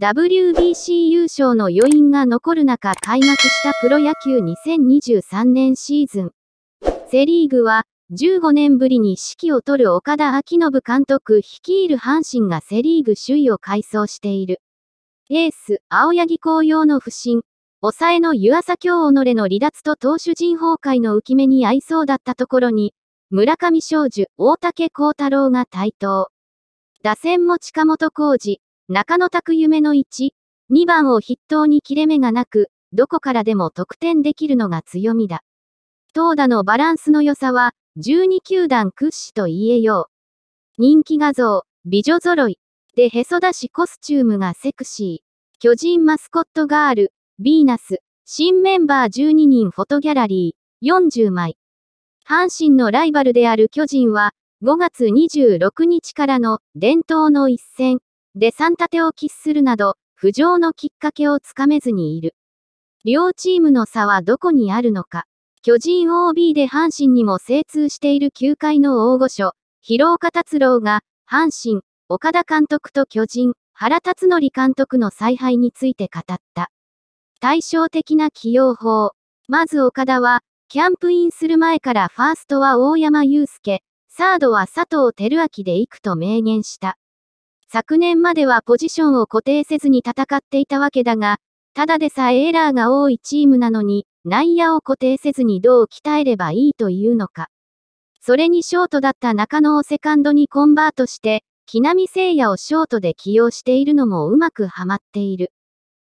WBC 優勝の余韻が残る中開幕したプロ野球2023年シーズン。セリーグは、15年ぶりに指揮を取る岡田昭信監督率いる阪神がセリーグ首位を改装している。エース、青柳紅葉の不振、抑えの湯浅京己の離脱と投手陣崩壊の浮き目に合いそうだったところに、村上少樹、大竹幸太郎が台頭。打線も近本浩二、中野拓夢の1、2番を筆頭に切れ目がなく、どこからでも得点できるのが強みだ。投打のバランスの良さは、12球団屈指と言えよう。人気画像、美女揃い。でへそ出しコスチュームがセクシー。巨人マスコットガール、ヴィーナス。新メンバー12人フォトギャラリー、40枚。阪神のライバルである巨人は、5月26日からの伝統の一戦、デサンタテを喫するなど、浮上のきっかけをつかめずにいる。両チームの差はどこにあるのか。巨人 OB で阪神にも精通している球界の大御所、広岡達郎が、阪神、岡田監督と巨人、原辰徳監督の采配について語った。対照的な起用法。まず岡田は、キャンプインする前からファーストは大山祐介、サードは佐藤輝明で行くと明言した。昨年まではポジションを固定せずに戦っていたわけだが、ただでさえエラーが多いチームなのに、内野を固定せずにどう鍛えればいいというのか。それにショートだった中野をセカンドにコンバートして、木並聖也をショートで起用しているのもうまくはまっている。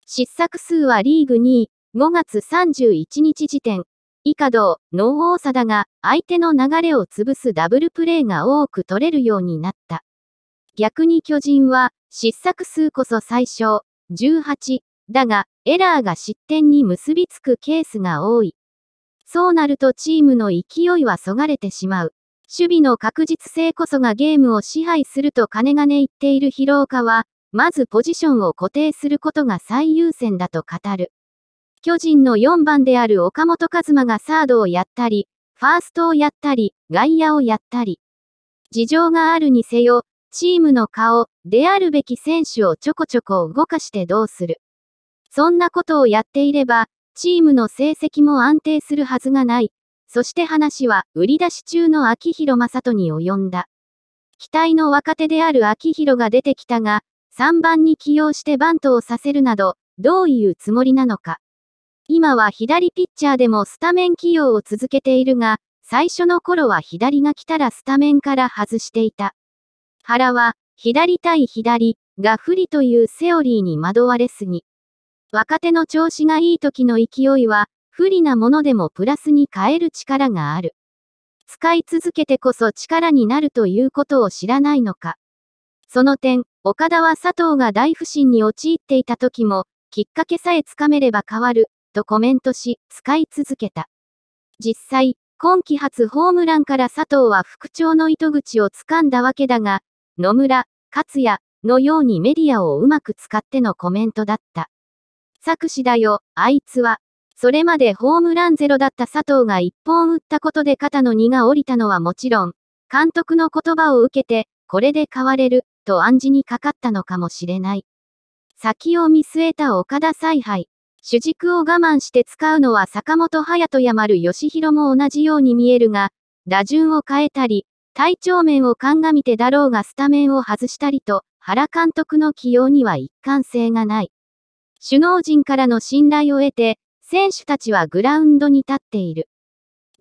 失策数はリーグ2位、5月31日時点、以下同、ノーオーサだが、相手の流れを潰すダブルプレーが多く取れるようになった。逆に巨人は、失策数こそ最小、18、だが、エラーが失点に結びつくケースが多い。そうなるとチームの勢いはそがれてしまう。守備の確実性こそがゲームを支配すると金がね言っている疲労家は、まずポジションを固定することが最優先だと語る。巨人の4番である岡本和真がサードをやったり、ファーストをやったり、外野をやったり。事情があるにせよ、チームの顔、であるべき選手をちょこちょこ動かしてどうする。そんなことをやっていれば、チームの成績も安定するはずがない。そして話は、売り出し中の秋広正人に及んだ。期待の若手である秋広が出てきたが、3番に起用してバントをさせるなど、どういうつもりなのか。今は左ピッチャーでもスタメン起用を続けているが、最初の頃は左が来たらスタメンから外していた。原は、左対左が不利というセオリーに惑われすぎ。若手の調子がいい時の勢いは、不利なものでもプラスに変える力がある。使い続けてこそ力になるということを知らないのか。その点、岡田は佐藤が大不振に陥っていた時も、きっかけさえつかめれば変わる、とコメントし、使い続けた。実際、今季初ホームランから佐藤は復調の糸口をつかんだわけだが、野村、勝也のようにメディアをうまく使ってのコメントだった。作詞だよ、あいつは。それまでホームランゼロだった佐藤が一本打ったことで肩の荷が下りたのはもちろん、監督の言葉を受けて、これで変われる、と暗示にかかったのかもしれない。先を見据えた岡田采配。主軸を我慢して使うのは坂本隼人や丸義弘も同じように見えるが、打順を変えたり、体調面を鑑みてだろうがスタメンを外したりと、原監督の起用には一貫性がない。首脳陣からの信頼を得て、選手たちはグラウンドに立っている。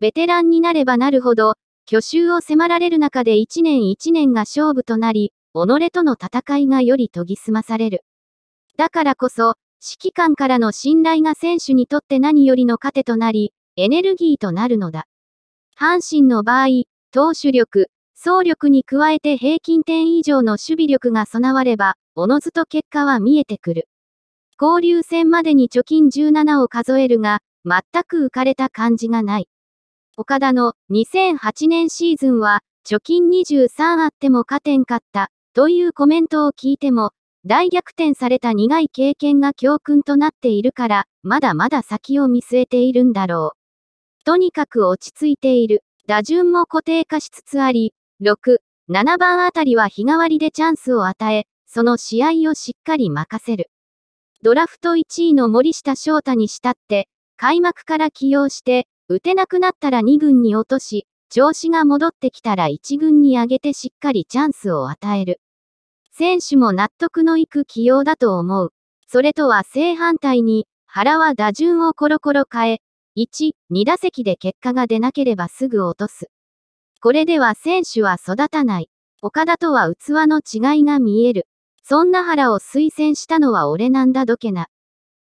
ベテランになればなるほど、去就を迫られる中で一年一年が勝負となり、己との戦いがより研ぎ澄まされる。だからこそ、指揮官からの信頼が選手にとって何よりの糧となり、エネルギーとなるのだ。阪神の場合、投手力、走力に加えて平均点以上の守備力が備われば、おのずと結果は見えてくる。交流戦までに貯金17を数えるが、全く浮かれた感じがない。岡田の2008年シーズンは、貯金23あっても勝てんかった、というコメントを聞いても、大逆転された苦い経験が教訓となっているから、まだまだ先を見据えているんだろう。とにかく落ち着いている。打順も固定化しつつあり、6、7番あたりは日替わりでチャンスを与え、その試合をしっかり任せる。ドラフト1位の森下翔太にしたって、開幕から起用して、打てなくなったら2軍に落とし、調子が戻ってきたら1軍に上げてしっかりチャンスを与える。選手も納得のいく起用だと思う。それとは正反対に、原は打順をコロコロ変え、1、2打席で結果が出なければすぐ落とす。これでは選手は育たない。岡田とは器の違いが見える。そんな原を推薦したのは俺なんだどけな。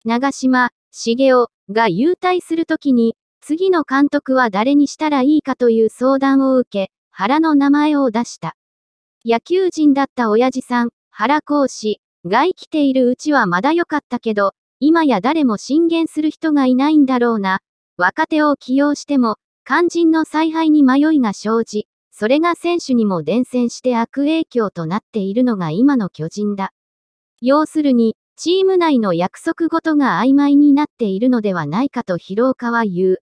長島、茂雄が優退するときに、次の監督は誰にしたらいいかという相談を受け、原の名前を出した。野球人だった親父さん、原講師が生きているうちはまだ良かったけど、今や誰も進言する人がいないんだろうな、若手を起用しても、肝心の采配に迷いが生じ、それが選手にも伝染して悪影響となっているのが今の巨人だ。要するに、チーム内の約束ごとが曖昧になっているのではないかと広岡は言う。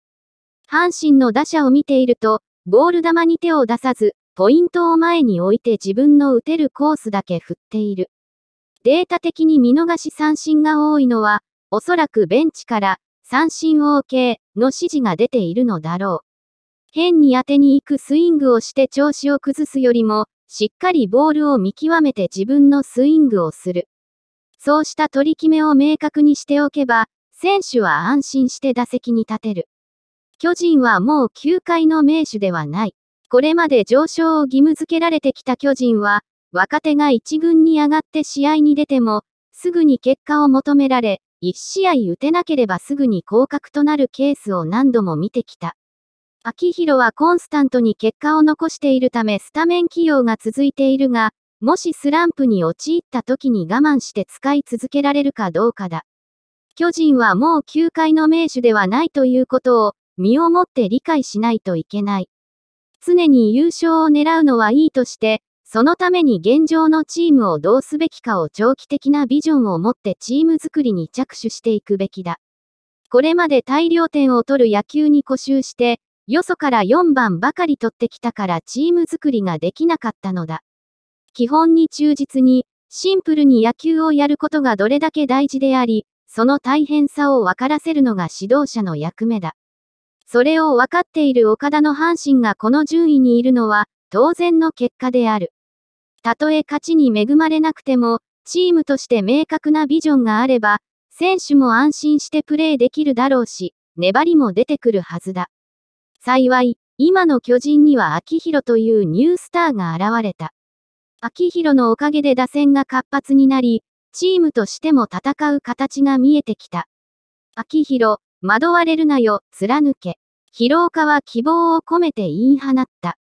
阪神の打者を見ていると、ボール球に手を出さず、ポイントを前に置いて自分の打てるコースだけ振っている。データ的に見逃し三振が多いのは、おそらくベンチから三振 OK の指示が出ているのだろう。変に当てに行くスイングをして調子を崩すよりも、しっかりボールを見極めて自分のスイングをする。そうした取り決めを明確にしておけば、選手は安心して打席に立てる。巨人はもう球界の名手ではない。これまで上昇を義務付けられてきた巨人は、若手が1軍に上がって試合に出ても、すぐに結果を求められ、1試合打てなければすぐに降格となるケースを何度も見てきた。秋広はコンスタントに結果を残しているためスタメン起用が続いているが、もしスランプに陥った時に我慢して使い続けられるかどうかだ。巨人はもう球界の名手ではないということを、身をもって理解しないといけない。常に優勝を狙うのはいいとして、そのために現状のチームをどうすべきかを長期的なビジョンを持ってチーム作りに着手していくべきだ。これまで大量点を取る野球に固執して、よそから4番ばかり取ってきたからチーム作りができなかったのだ。基本に忠実に、シンプルに野球をやることがどれだけ大事であり、その大変さを分からせるのが指導者の役目だ。それを分かっている岡田の阪神がこの順位にいるのは、当然の結果である。たとえ勝ちに恵まれなくても、チームとして明確なビジョンがあれば、選手も安心してプレーできるだろうし、粘りも出てくるはずだ。幸い、今の巨人には秋広というニュースターが現れた。秋広のおかげで打線が活発になり、チームとしても戦う形が見えてきた。秋広、惑われるなよ、貫け。広岡は希望を込めて言い放った。